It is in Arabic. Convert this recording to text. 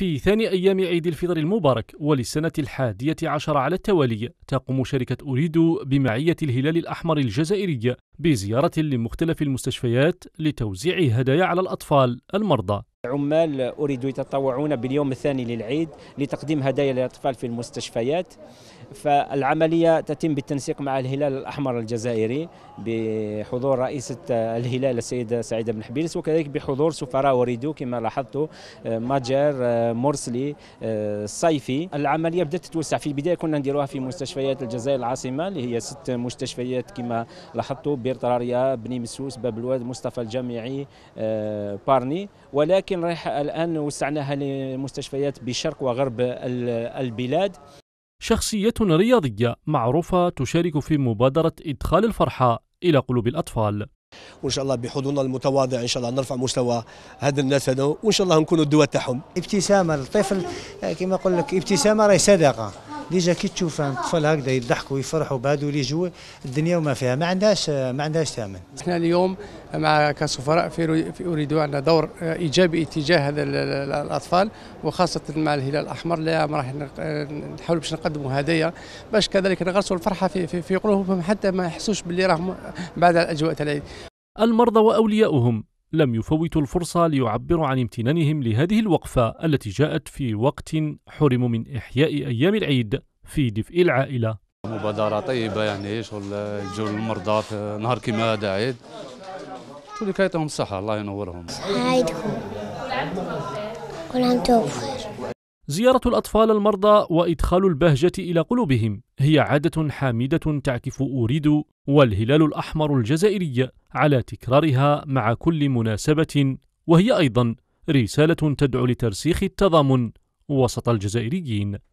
في ثاني أيام عيد الفطر المبارك وللسنة الحادية عشر على التوالي تقوم شركة أوريدو بمعية الهلال الأحمر الجزائرية بزيارة لمختلف المستشفيات لتوزيع هدايا على الأطفال المرضى عمال أريدوا يتطوعون باليوم الثاني للعيد لتقديم هدايا للأطفال في المستشفيات فالعملية تتم بالتنسيق مع الهلال الأحمر الجزائري بحضور رئيسة الهلال السيدة سعيدة بن حبيلس وكذلك بحضور سفراء وريدو كما لاحظتوا ماجر مرسلي الصيفي العملية بدأت تتوسع في البداية كنا نديروها في مستشفيات الجزائر العاصمة اللي هي ست مستشفيات كما لاحظتوا بير بني مسوس باب الواد مصطفى الجامعي آه، بارني ولكن ولكن رايح الآن وسعناها لمستشفيات بشرق وغرب البلاد شخصية رياضية معروفة تشارك في مبادرة إدخال الفرحة إلى قلوب الأطفال وان شاء الله بحضورنا المتواضع ان شاء الله نرفع مستوى هذا الناس هذا وان شاء الله نكونوا الدواء تاعهم ابتسامه الطفل كما يقول لك ابتسامه راهي صدقه ديجا كي تشوف الطفل هكذا يضحكوا ويفرحوا بهذا اللي جوا الدنيا وما فيها ما عندهاش ما عندهاش ثمن. احنا اليوم مع كسفراء في اريد ان دور ايجابي اتجاه هذا الاطفال وخاصه مع الهلال الاحمر لا راح نحاول باش نقدموا هدايا باش كذلك نغرسوا الفرحه في في, قلوبهم حتى ما يحسوش باللي راهم بعد الاجواء تاع العيد. المرضى واولياؤهم لم يفوتوا الفرصة ليعبروا عن امتنانهم لهذه الوقفة التي جاءت في وقت حرموا من إحياء أيام العيد في دفء العائلة مبادرة طيبة يعني شغل جو المرضى في نهار كيما هذا عيد تولي الصحة الله ينورهم عيدكم كل عام بخير زيارة الأطفال المرضى وإدخال البهجة إلى قلوبهم هي عادة حامدة تعكف أوريدو والهلال الأحمر الجزائري على تكرارها مع كل مناسبة وهي أيضا رسالة تدعو لترسيخ التضامن وسط الجزائريين